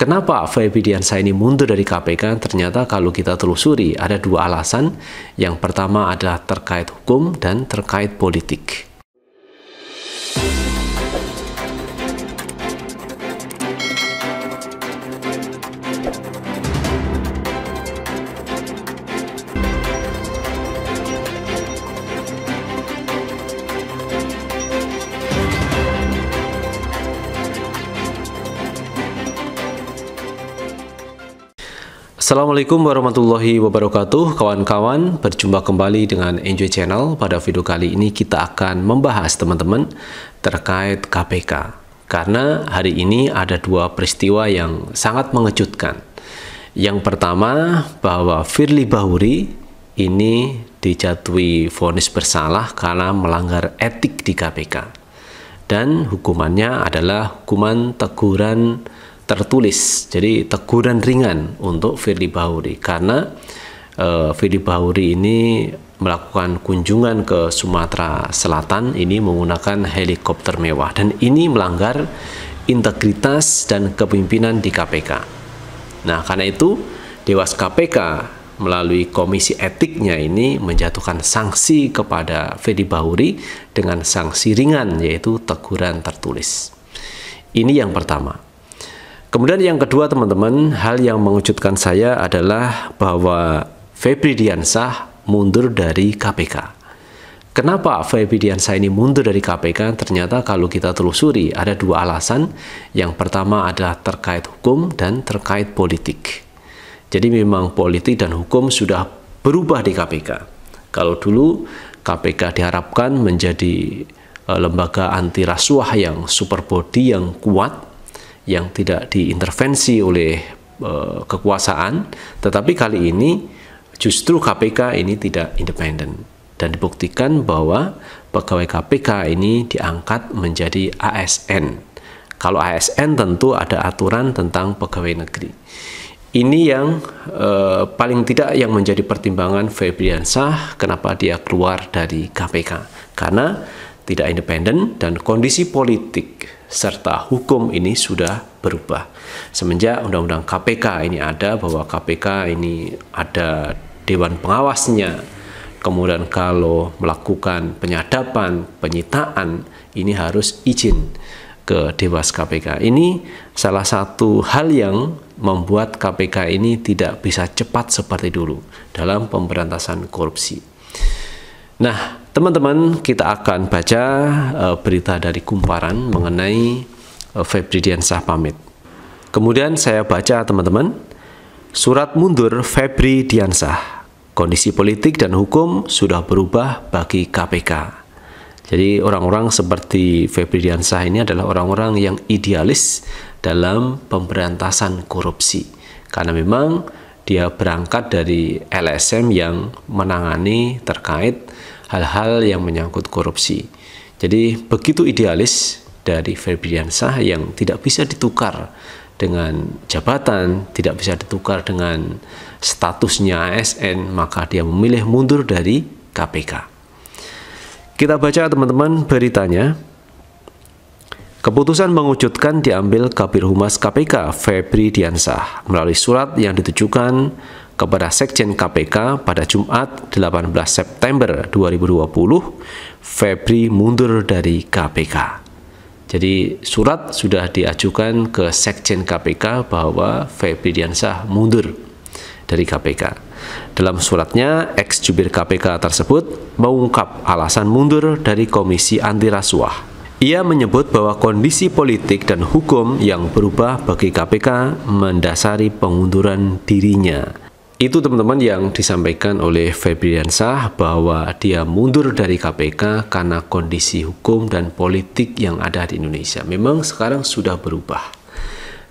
Kenapa Diansa ini mundur dari KPK? Ternyata kalau kita telusuri ada dua alasan. Yang pertama adalah terkait hukum dan terkait politik. Assalamualaikum warahmatullahi wabarakatuh Kawan-kawan, berjumpa kembali dengan Enjoy Channel Pada video kali ini kita akan membahas teman-teman terkait KPK Karena hari ini ada dua peristiwa yang sangat mengejutkan Yang pertama bahwa Firly Bahuri ini dijatuhi vonis bersalah karena melanggar etik di KPK Dan hukumannya adalah hukuman teguran tertulis. Jadi teguran ringan untuk Firly Bahuri karena uh, Firly Bahuri ini melakukan kunjungan ke Sumatera Selatan ini menggunakan helikopter mewah dan ini melanggar integritas dan kepemimpinan di KPK. Nah, karena itu Dewas KPK melalui komisi etiknya ini menjatuhkan sanksi kepada Fedi Bahuri dengan sanksi ringan yaitu teguran tertulis. Ini yang pertama. Kemudian yang kedua teman-teman, hal yang mengejutkan saya adalah bahwa Febri Diansah mundur dari KPK. Kenapa Febri Diansah ini mundur dari KPK? Ternyata kalau kita telusuri ada dua alasan. Yang pertama adalah terkait hukum dan terkait politik. Jadi memang politik dan hukum sudah berubah di KPK. Kalau dulu KPK diharapkan menjadi eh, lembaga anti rasuah yang super body yang kuat yang tidak diintervensi oleh e, kekuasaan, tetapi kali ini justru KPK ini tidak independen dan dibuktikan bahwa pegawai KPK ini diangkat menjadi ASN. Kalau ASN tentu ada aturan tentang pegawai negeri. Ini yang e, paling tidak yang menjadi pertimbangan Febriansah kenapa dia keluar dari KPK. Karena tidak independen dan kondisi politik serta hukum ini sudah berubah. Semenjak Undang-Undang KPK ini ada bahwa KPK ini ada dewan pengawasnya. Kemudian kalau melakukan penyadapan, penyitaan ini harus izin ke Dewas KPK. Ini salah satu hal yang membuat KPK ini tidak bisa cepat seperti dulu dalam pemberantasan korupsi. Nah, Teman-teman, kita akan baca uh, berita dari Kumparan mengenai uh, Febri Diansyah pamit. Kemudian saya baca teman-teman, surat mundur Febri Diansyah. Kondisi politik dan hukum sudah berubah bagi KPK. Jadi orang-orang seperti Febri Diansyah ini adalah orang-orang yang idealis dalam pemberantasan korupsi. Karena memang dia berangkat dari LSM yang menangani terkait hal-hal yang menyangkut korupsi. Jadi begitu idealis dari Febriansah yang tidak bisa ditukar dengan jabatan, tidak bisa ditukar dengan statusnya ASN, maka dia memilih mundur dari KPK. Kita baca teman-teman beritanya. Keputusan mengujudkan diambil Kabir Humas KPK Febri Diansah melalui surat yang ditujukan kepada Sekjen KPK pada Jumat 18 September 2020, Febri mundur dari KPK. Jadi surat sudah diajukan ke Sekjen KPK bahwa Febri diansah mundur dari KPK. Dalam suratnya, ex-jubir KPK tersebut mengungkap alasan mundur dari Komisi Anti Rasuah. Ia menyebut bahwa kondisi politik dan hukum yang berubah bagi KPK mendasari pengunduran dirinya. Itu teman-teman yang disampaikan oleh Febriansyah bahwa dia mundur dari KPK karena kondisi hukum dan politik yang ada di Indonesia. Memang sekarang sudah berubah.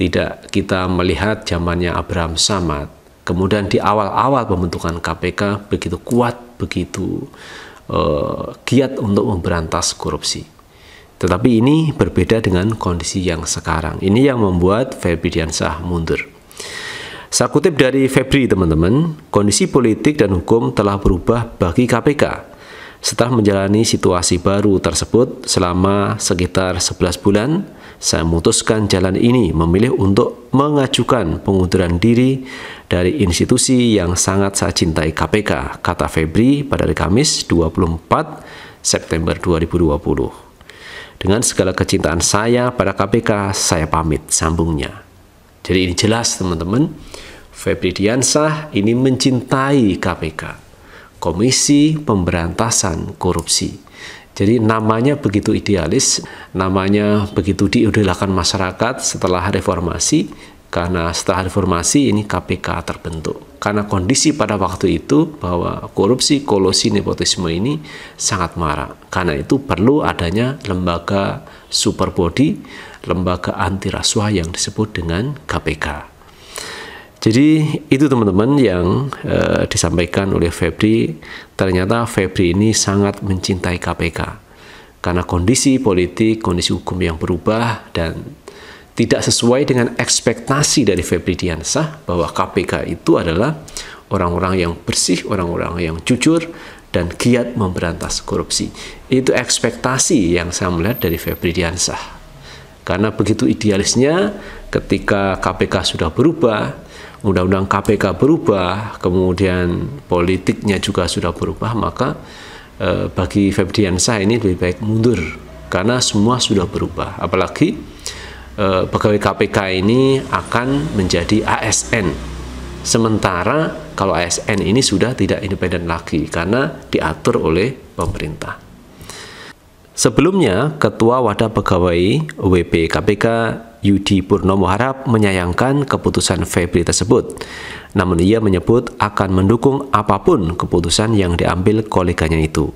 Tidak kita melihat zamannya Abraham Samad. Kemudian di awal-awal pembentukan KPK begitu kuat, begitu uh, giat untuk memberantas korupsi. Tetapi ini berbeda dengan kondisi yang sekarang. Ini yang membuat Febriansyah mundur. Saya kutip dari Febri, teman-teman, kondisi politik dan hukum telah berubah bagi KPK setelah menjalani situasi baru tersebut selama sekitar 11 bulan, saya memutuskan jalan ini memilih untuk mengajukan pengunduran diri dari institusi yang sangat saya cintai KPK, kata Febri pada hari Kamis 24 September 2020. Dengan segala kecintaan saya pada KPK, saya pamit, sambungnya. Jadi ini jelas teman-teman, Febri Diansah ini mencintai KPK, Komisi Pemberantasan Korupsi. Jadi namanya begitu idealis, namanya begitu diidolakan masyarakat setelah reformasi, karena setelah reformasi ini KPK terbentuk. Karena kondisi pada waktu itu bahwa korupsi, kolusi, nepotisme ini sangat marak. Karena itu perlu adanya lembaga super body, lembaga anti rasuah yang disebut dengan KPK. Jadi itu teman-teman yang e, disampaikan oleh Febri, ternyata Febri ini sangat mencintai KPK. Karena kondisi politik, kondisi hukum yang berubah dan tidak sesuai dengan ekspektasi dari Febri Diansah bahwa KPK itu adalah orang-orang yang bersih, orang-orang yang jujur, dan giat memberantas korupsi. Itu ekspektasi yang saya melihat dari Febri Diansah. Karena begitu idealisnya ketika KPK sudah berubah, undang-undang KPK berubah, kemudian politiknya juga sudah berubah, maka eh, bagi Febri Diansah ini lebih baik mundur karena semua sudah berubah. Apalagi Eh, pegawai KPK ini akan menjadi ASN. Sementara kalau ASN ini sudah tidak independen lagi karena diatur oleh pemerintah. Sebelumnya, Ketua Wadah Pegawai WP KPK Yudi Purnomo harap menyayangkan keputusan Febri tersebut. Namun ia menyebut akan mendukung apapun keputusan yang diambil koleganya itu.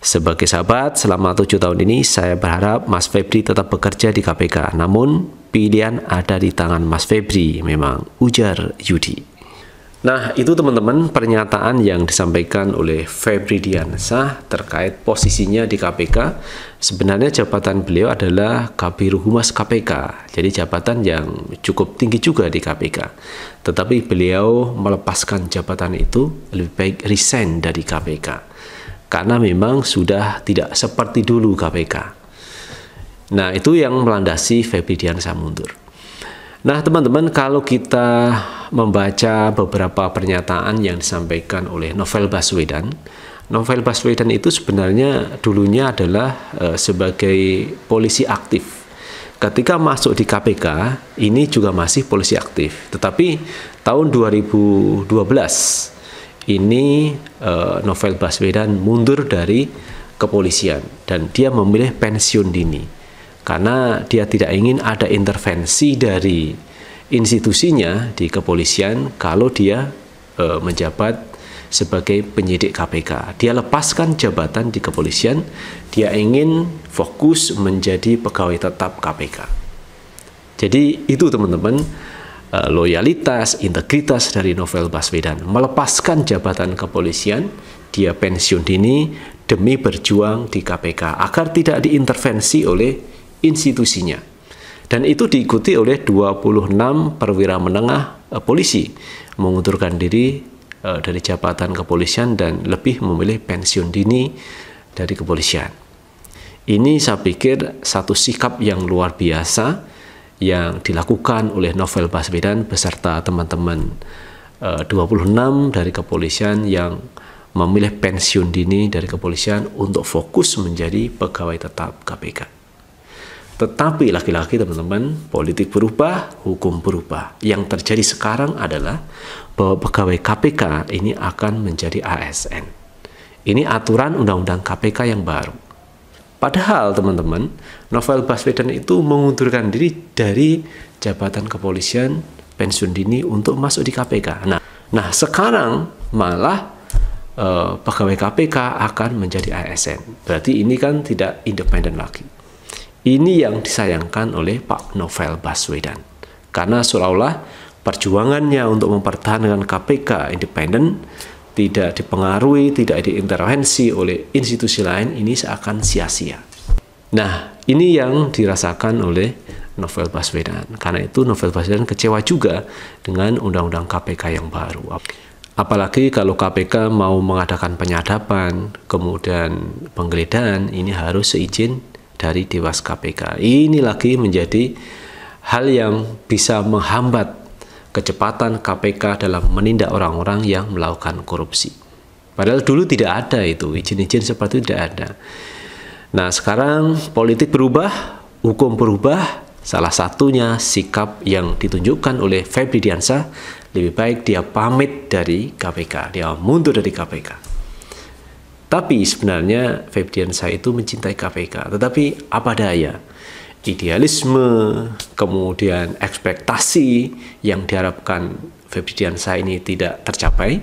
Sebagai sahabat, selama tujuh tahun ini saya berharap Mas Febri tetap bekerja di KPK. Namun, pilihan ada di tangan Mas Febri memang, ujar Yudi. Nah, itu teman-teman pernyataan yang disampaikan oleh Febri Diansah terkait posisinya di KPK. Sebenarnya jabatan beliau adalah Kabir Humas KPK, jadi jabatan yang cukup tinggi juga di KPK. Tetapi beliau melepaskan jabatan itu lebih baik resign dari KPK karena memang sudah tidak seperti dulu KPK. Nah, itu yang melandasi Febri Diansyah mundur. Nah, teman-teman, kalau kita membaca beberapa pernyataan yang disampaikan oleh Novel Baswedan, Novel Baswedan itu sebenarnya dulunya adalah e, sebagai polisi aktif. Ketika masuk di KPK, ini juga masih polisi aktif. Tetapi tahun 2012 ini uh, Novel Baswedan mundur dari kepolisian dan dia memilih pensiun dini karena dia tidak ingin ada intervensi dari institusinya di kepolisian kalau dia uh, menjabat sebagai penyidik KPK. Dia lepaskan jabatan di kepolisian, dia ingin fokus menjadi pegawai tetap KPK. Jadi itu teman-teman Eh, loyalitas, integritas dari Novel Baswedan, melepaskan jabatan kepolisian, dia pensiun dini demi berjuang di KPK agar tidak diintervensi oleh institusinya. Dan itu diikuti oleh 26 perwira menengah eh, polisi mengundurkan diri eh, dari jabatan kepolisian dan lebih memilih pensiun dini dari kepolisian. Ini saya pikir satu sikap yang luar biasa yang dilakukan oleh Novel Baswedan beserta teman-teman e, eh, 26 dari kepolisian yang memilih pensiun dini dari kepolisian untuk fokus menjadi pegawai tetap KPK. Tetapi laki-laki teman-teman, politik berubah, hukum berubah. Yang terjadi sekarang adalah bahwa pegawai KPK ini akan menjadi ASN. Ini aturan undang-undang KPK yang baru. Padahal teman-teman, Novel Baswedan itu mengundurkan diri dari jabatan kepolisian pensiun dini untuk masuk di KPK. Nah, nah sekarang malah eh, pegawai KPK akan menjadi ASN. Berarti ini kan tidak independen lagi. Ini yang disayangkan oleh Pak Novel Baswedan. Karena seolah-olah perjuangannya untuk mempertahankan KPK independen tidak dipengaruhi, tidak diintervensi oleh institusi lain, ini seakan sia-sia. Nah, ini yang dirasakan oleh Novel Baswedan. Karena itu Novel Baswedan kecewa juga dengan undang-undang KPK yang baru. Apalagi kalau KPK mau mengadakan penyadapan, kemudian penggeledahan, ini harus seizin dari Dewas KPK. Ini lagi menjadi hal yang bisa menghambat kecepatan KPK dalam menindak orang-orang yang melakukan korupsi. Padahal dulu tidak ada itu, izin-izin seperti itu tidak ada. Nah sekarang politik berubah, hukum berubah, salah satunya sikap yang ditunjukkan oleh Febri Diansyah, lebih baik dia pamit dari KPK, dia mundur dari KPK. Tapi sebenarnya Febri Diansyah itu mencintai KPK, tetapi apa daya idealisme, kemudian ekspektasi yang diharapkan Febri Diansyah ini tidak tercapai.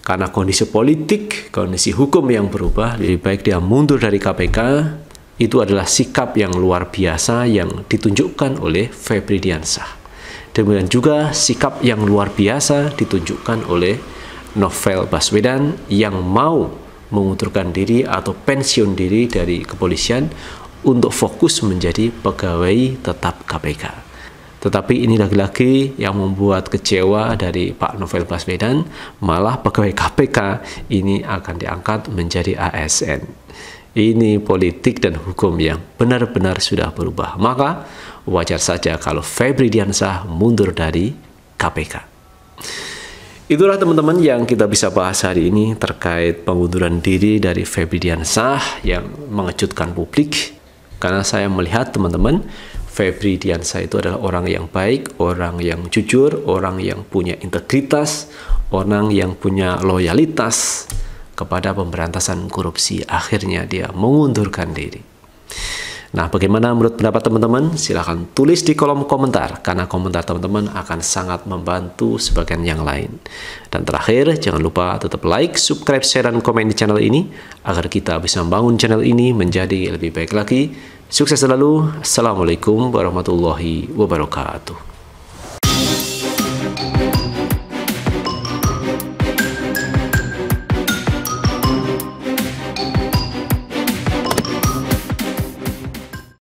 Karena kondisi politik, kondisi hukum yang berubah, lebih baik dia mundur dari KPK. Itu adalah sikap yang luar biasa yang ditunjukkan oleh Febri Diansyah. Demikian juga sikap yang luar biasa ditunjukkan oleh Novel Baswedan yang mau mengundurkan diri atau pensiun diri dari kepolisian untuk fokus menjadi pegawai tetap KPK. Tetapi ini lagi-lagi yang membuat kecewa dari Pak Novel Baswedan, malah pegawai KPK ini akan diangkat menjadi ASN. Ini politik dan hukum yang benar-benar sudah berubah. Maka wajar saja kalau Febri Diansah mundur dari KPK. Itulah teman-teman yang kita bisa bahas hari ini terkait pengunduran diri dari Febri Diansah yang mengejutkan publik karena saya melihat teman-teman, Febri Diansa itu adalah orang yang baik, orang yang jujur, orang yang punya integritas, orang yang punya loyalitas kepada pemberantasan korupsi. Akhirnya dia mengundurkan diri. Nah, bagaimana menurut pendapat teman-teman? Silahkan tulis di kolom komentar, karena komentar teman-teman akan sangat membantu sebagian yang lain. Dan terakhir, jangan lupa tetap like, subscribe, share, dan komen di channel ini, agar kita bisa membangun channel ini menjadi lebih baik lagi. Sukses selalu. Assalamualaikum warahmatullahi wabarakatuh.